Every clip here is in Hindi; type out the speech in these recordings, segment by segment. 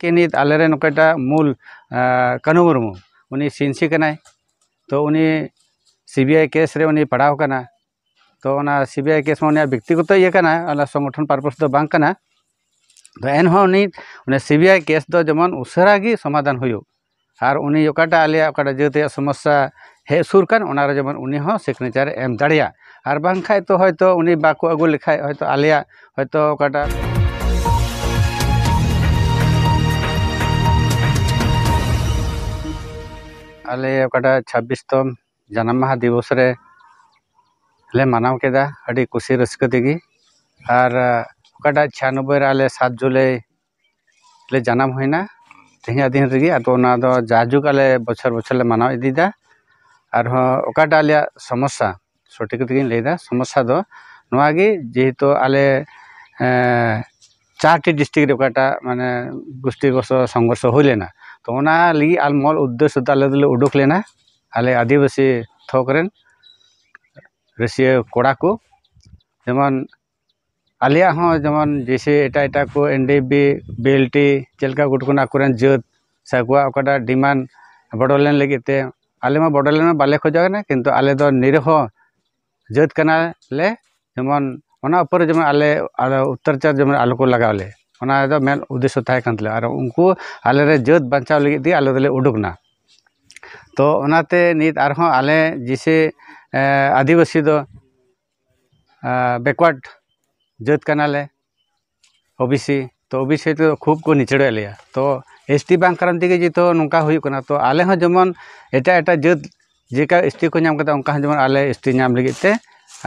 ᱠᱤ ᱱᱤᱛ ᱟᱞᱮᱨᱮᱱ ᱚᱠᱚᱭᱴᱟᱜ ᱢᱩᱞ ᱠᱟᱹᱱᱩ ᱢᱩᱨᱢᱩ ᱩᱱᱤ ᱥᱤᱱᱥᱤ ᱠᱟᱱᱟᱭ ᱛᱚ सीबीआई केस रे उनी पढ़ाओ करना तो सीबीआई केस में व्यक्तिगत ये संगठन पार्पस तो बांग करना तो एन हो हाँ सीबीआई केस दो जमन उसरा की समाधान हो और उन्हें ओकाटा आलिया ओकाटा समस्या हे सुर कन जमन उन्हें हो हाँ सिग्नेचर एम दड़िया और बांग खाय तो होय तो उन्हें बाको अगु लिखाय होय तो आलिया होय तो ओकाटा ᱟᱞᱮ ᱚᱠᱟᱴᱟᱜ ᱪᱷᱟᱵᱵᱤᱥᱛᱚᱢ ᱡᱟᱱᱟᱢ ᱢᱟᱦᱟ ᱫᱤᱵᱚᱥ ᱨᱮᱞᱮ ᱢᱟᱱᱟᱣ ᱠᱮᱫᱟ ᱟᱹᱰᱤ ᱠᱩᱥᱤ ᱨᱟᱹᱥᱠᱟᱹ ᱛᱮᱜᱮ ᱟᱨ ᱚᱠᱟᱴᱟᱜ ᱪᱷᱤᱭᱟᱱᱚᱵᱵᱳᱭ ᱨᱮ ᱟᱞᱮ ᱥᱟᱛ ᱡᱩᱞᱟᱭ ᱞᱮ ᱡᱟᱱᱟᱢ ᱦᱩᱭᱱᱟ ᱛᱮᱦᱮᱧᱟᱜ ᱫᱤᱱ ᱨᱮᱜᱮ ᱟᱫᱚ ᱚᱱᱟ ᱫᱚ ᱡᱟᱭᱡᱩᱜᱽ ᱟᱞᱮ ᱵᱚᱪᱷᱚᱨ ᱵᱚᱪᱷᱚᱨ ᱞᱮ ᱢᱟᱱᱟᱣ ᱤᱫᱤᱭᱮᱫᱟ ᱟᱨᱦᱚᱸ ᱚᱠᱟᱴᱟᱜ ᱟᱞᱮᱭᱟᱜ ᱥᱚᱢᱚᱥᱥᱟ ᱥᱚᱴᱷᱤᱠ ᱛᱮᱜᱮᱧ ᱞᱟᱹᱭᱮᱫᱟ ᱥᱚᱢᱚᱥᱥᱟ ᱫᱚ ᱱᱚᱣᱟᱜᱮ ᱡᱮᱦᱮᱛᱩ ᱟᱞᱮ ᱪᱟᱨᱴᱤ ᱰᱤᱥᱴᱤᱠ ᱨᱮ ᱚᱠᱟᱴᱟᱜ ᱢᱟᱱᱮ ᱜᱩᱥᱴᱤ ᱜᱚᱥᱚ ᱥᱚᱝᱜᱷᱚᱨᱥᱚ ᱦᱩᱭ ᱞᱮᱱᱟ ᱛᱚ ᱚᱱᱟ ᱞᱟᱹᱜᱤᱫ ᱟᱨ ᱢᱚᱞ ᱩᱫᱽᱫᱮᱥᱥᱚ ᱛᱮ ᱟᱞᱮ ᱫᱚᱞᱮ ᱩᱰᱩᱠ ᱞᱮᱱᱟ ᱟᱞᱮ ᱟᱹᱫᱤᱵᱟᱹᱥᱤ ᱛᱷᱚᱠ ᱨᱮᱱ ᱨᱟᱹᱥᱭᱟᱹ ᱠᱚᱲᱟ ᱠᱚ ᱡᱮᱢᱚᱱ ᱟᱞᱮᱭᱟᱜ ᱦᱚᱸ ᱡᱮᱢᱚᱱ ᱡᱮᱭᱥᱮ ᱮᱴᱟᱜ ᱮᱴᱟᱜ ᱠᱚ ᱮᱱ ᱰᱤ ᱵᱤ ᱵᱤᱞᱴᱤ ᱪᱮᱫ ᱞᱮᱠᱟ ᱠᱚ ᱩᱰᱩᱠ ᱠᱟᱱᱟ ᱟᱠᱚᱨᱮᱱ ᱡᱟᱹᱛ ᱥᱮ ᱟᱠᱚᱣᱟᱜ ᱚᱠᱟᱴᱟᱜ ᱰᱤᱢᱟᱱᱰ ᱵᱚᱰᱳᱞᱮᱱᱰ ᱞᱟᱹᱜᱤᱫ ᱛᱮ ᱟᱞᱮ ᱢᱟ ᱵᱚᱰᱳᱞᱮᱱᱰ ᱢᱟ ᱵᱟᱞᱮ ᱠᱷᱚᱡᱚᱜ ᱠᱟᱱᱟ ᱠᱤᱱᱛᱩ ᱟᱞᱮ ᱫᱚ ᱱᱤᱨᱦᱚ ᱡᱟᱹᱛ ᱠᱟᱱᱟᱞᱮ ᱡᱮᱢᱚᱱ ᱚᱱᱟ ᱩᱯᱚᱨ ᱡᱮᱢᱚᱱ ᱟᱞᱮ ᱟᱞᱮ ᱚᱛᱛᱟᱪᱟᱨ ᱡᱮᱢᱚᱱ ᱟᱞᱚ ᱠᱚ ᱞᱟᱜᱟᱣ ᱞᱮ मेन उद्देश्य थे और उनको आलें जत बचाव लगे दिए उडुकना तो नीत और आलें जैसे आदिवासी बेकवार्ड जत कानाले ओबीसी तो ओबीसी तो खूब को निचड़े लिया तो एस टी बा कारण तक जो नौका तो आले जेमन एट एट जत जेका एस टी को जेमन आले एस टी नाम लगे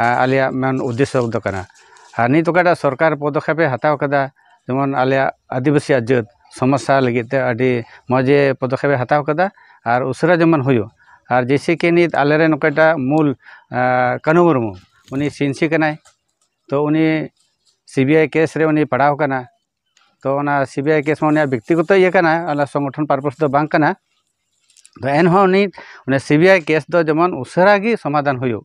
आलिया मेन उद्देश्य करना नीत सरकार पदक्षेपे हत्या ᱡᱮᱢᱚᱱ ᱟᱞᱮᱭᱟᱜ ᱟᱹᱫᱤᱵᱟᱹᱥᱤᱭᱟᱜ ᱡᱟᱹᱛ ᱥᱚᱢᱚᱥᱥᱟ ᱞᱟᱹᱜᱤᱫ ᱛᱮ ᱟᱹᱰᱤ ᱢᱚᱡᱽ ᱜᱮ ᱯᱚᱫᱚᱠᱷᱮᱯᱮ ᱦᱟᱛᱟᱣ ᱠᱟᱫᱟ ᱟᱨ ᱩᱥᱟᱹᱨᱟ ᱡᱮᱢᱚᱱ ᱦᱩᱭᱩᱜ ᱟᱨ ᱡᱮᱭᱥᱮ ᱠᱤ ᱱᱤᱛ ᱟᱞᱮᱨᱮᱱ ᱚᱠᱚᱭᱴᱟᱜ ᱢᱩᱞ ᱠᱟᱹᱱᱩ ᱢᱩᱨᱢᱩ ᱩᱱᱤ ᱥᱤᱱᱥᱤ ᱠᱟᱱᱟᱭ ᱛᱚ ᱩᱱᱤ ᱥᱤ ᱵᱤ ᱟᱭ ᱠᱮᱥ ᱨᱮ ᱩᱱᱤ ᱯᱟᱲᱟᱣ ᱠᱟᱱᱟ ᱛᱚ ᱚᱱᱟ ᱥᱤ ᱵᱤ ᱟᱭ ᱠᱮᱥ ᱢᱟ ᱩᱱᱤᱭᱟᱜ ᱵᱮᱠᱛᱤᱜᱚᱛᱚ ᱤᱭᱟᱹ ᱠᱟᱱᱟ ᱚᱱᱟ ᱥᱚᱝᱜᱚᱴᱷᱚᱱ ᱯᱟᱨᱯᱚᱥ ᱫᱚ ᱵᱟᱝ ᱠᱟᱱᱟ ᱛᱚ ᱮᱱᱦᱚᱸ ᱩᱱᱤ ᱚᱱᱟ ᱥᱤ ᱵᱤ ᱟᱭ ᱠᱮᱥ ᱫᱚ ᱡᱮᱢᱚᱱ ᱩᱥᱟᱹᱨᱟ ᱜᱮ ᱥᱚᱢᱟᱫᱷᱟᱱ ᱦᱩᱭᱩᱜ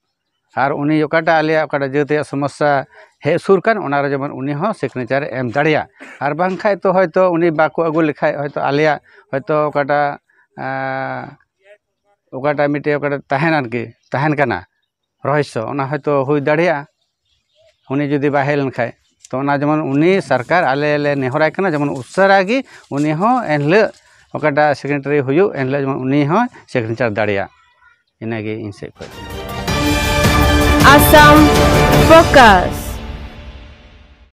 ᱟᱨ ᱩᱱᱤ ᱚᱠᱟᱴᱟᱜ ᱟᱞᱮᱭᱟᱜ ᱚᱠᱟᱴᱟᱜ ᱡᱟᱹᱛ ᱨᱮᱭᱟᱜ ᱥᱚᱢᱚᱥᱥᱟ ᱦᱮᱡ ᱥᱩᱨ ᱠᱟᱱ ᱚᱱᱟᱨᱮ ᱡᱮᱢᱚᱱ ᱩᱱᱤ ᱦᱚᱸ ᱥᱤᱜᱽᱱᱮᱪᱟᱨ ᱮᱢ ᱫᱟᱲᱮᱭᱟᱜ ᱟᱨ ᱵᱟᱝᱠᱷᱟᱡ ᱛᱚ ᱦᱚᱭᱛᱳ ᱩᱱᱤ ᱵᱟᱠᱚ ᱟᱹᱜᱩ ᱞᱮᱠᱷᱟᱡ ᱦᱚᱭᱛᱳ ᱟᱞᱮᱭᱟᱜ ᱦᱚᱭᱛᱳ ᱚᱠᱟᱴᱟᱜ ᱚᱠᱟᱴᱟᱜ ᱢᱤᱫᱴᱮᱡ ᱚᱠᱟᱴᱟᱜ ᱛᱟᱦᱮᱱᱟ ᱟᱨᱠᱤ ᱛᱟᱦᱮᱱ ᱠᱟᱱᱟ ᱨᱚᱦᱚᱥᱥᱚ ᱚᱱᱟ ᱦᱚᱭᱛᱳ ᱦᱩᱭ ᱫᱟᱲᱮᱭᱟᱜᱼᱟ ᱩᱱᱤ ᱡᱩᱫᱤ ᱵᱟᱭ ᱦᱮᱡ ᱞᱮᱱᱠᱷᱟᱡ ᱛᱚ ᱚᱱᱟ ᱡᱮᱢᱚᱱ ᱩᱱᱤ ᱥᱚᱨᱠᱟᱨ ᱟᱞᱮ ᱞᱮ ᱱᱮᱦᱚᱨᱟᱭ ᱠᱟᱱᱟ ᱡᱮᱢᱚᱱ ᱩᱥᱟᱹᱨᱟ ᱜᱮ ᱩᱱᱤ ᱦᱚᱸ ᱮᱱᱦᱤᱞᱳᱜ ᱚᱠᱟᱴᱟᱜ ᱥᱮᱠᱨᱮᱴᱟᱨᱤ ᱦᱩᱭᱩᱜ ᱮᱱᱦᱤᱞᱳᱜ ᱡᱮᱢᱚᱱ ᱩᱱᱤ ᱦᱚᱸ ᱥᱤᱜᱽᱱᱮᱪᱟᱨ ᱫᱟᱲᱮᱭᱟᱜ ᱤᱱᱟᱹᱜᱮ ᱤᱧ ᱥᱮᱫ ᱠᱷᱚᱡ Assam Focus